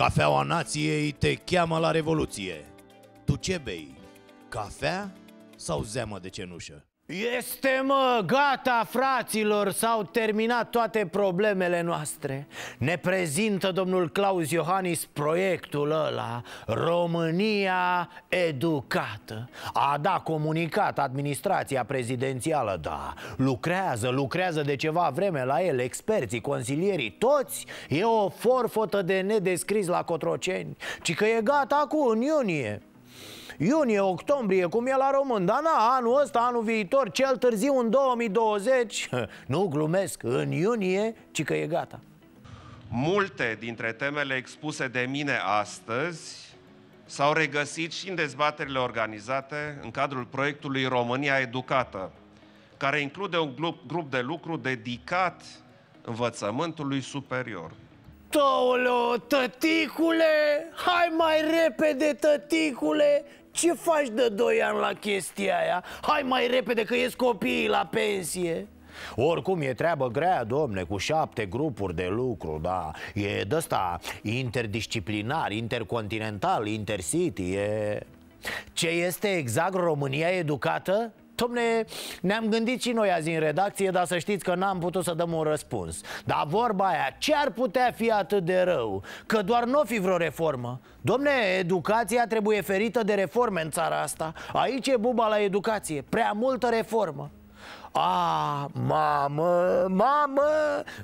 Cafeaua nației te cheamă la revoluție. Tu ce bei? Cafea sau zeamă de cenușă? Este mă, gata fraților, s-au terminat toate problemele noastre Ne prezintă domnul Claus Iohannis proiectul ăla România educată A, da, comunicat, administrația prezidențială, da Lucrează, lucrează de ceva vreme la el, experții, consilierii, toți E o forfotă de nedescris la Cotroceni Ci că e gata cu în iunie iunie, octombrie, cum e la român. Dar na, anul ăsta, anul viitor, cel târziu în 2020, nu glumesc, în iunie, ci că e gata. Multe dintre temele expuse de mine astăzi s-au regăsit și în dezbaterile organizate în cadrul proiectului România Educată, care include un grup, de lucru dedicat învățământului superior. Tolo, tăticule, hai mai repede, tăticule, ce faci de doi ani la chestia aia? Hai mai repede că ies copiii la pensie oricum e treabă grea, domne, cu șapte grupuri de lucru, da E de ăsta interdisciplinar, intercontinental, intercity, e... Ce este exact România educată? domne, ne-am gândit și noi azi în redacție, dar să știți că n-am putut să dăm un răspuns. Dar vorba aia, ce ar putea fi atât de rău? Că doar nu fi vreo reformă. Domne, educația trebuie ferită de reforme în țara asta. Aici e buba la educație, prea multă reformă. A, mamă, mamă,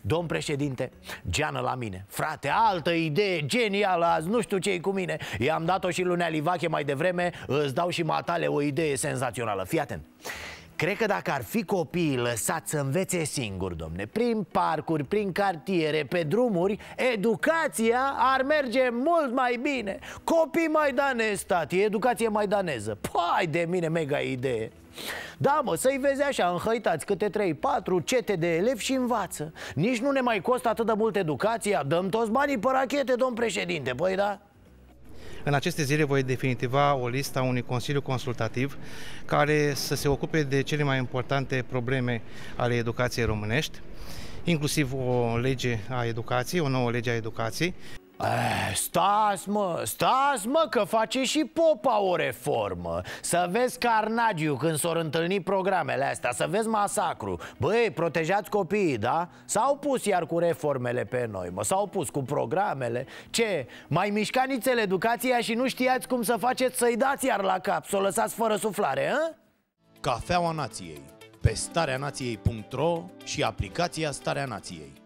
domn președinte, geană la mine Frate, altă idee genială azi, nu știu ce cu mine I-am dat-o și lunea Livache mai devreme Îți dau și matale o idee senzațională Fii atent Cred că dacă ar fi copiii lăsați să învețe singuri, domne, prin parcuri, prin cartiere, pe drumuri, educația ar merge mult mai bine. Copii danezi, tati, educație daneză. Pai de mine, mega idee. Da, mă, să-i vezi așa, înhăitați câte 3-4 cete de elevi și învață Nici nu ne mai costă atât de mult educația Dăm toți banii pe rachete, domn președinte, păi da? În aceste zile voi definitiva o listă a unui consiliu consultativ care să se ocupe de cele mai importante probleme ale educației românești, inclusiv o lege a educației, o nouă lege a educației. Eh, stați mă, stați mă că face și popa o reformă Să vezi carnagiu când s-or întâlni programele astea Să vezi masacru Băi, protejați copiii, da? S-au pus iar cu reformele pe noi, mă S-au pus cu programele Ce? Mai mișca nițel educația și nu știați cum să faceți să-i dați iar la cap Să o lăsați fără suflare, hă? Cafeaua Nației Pe stareanației.ro și aplicația Starea Nației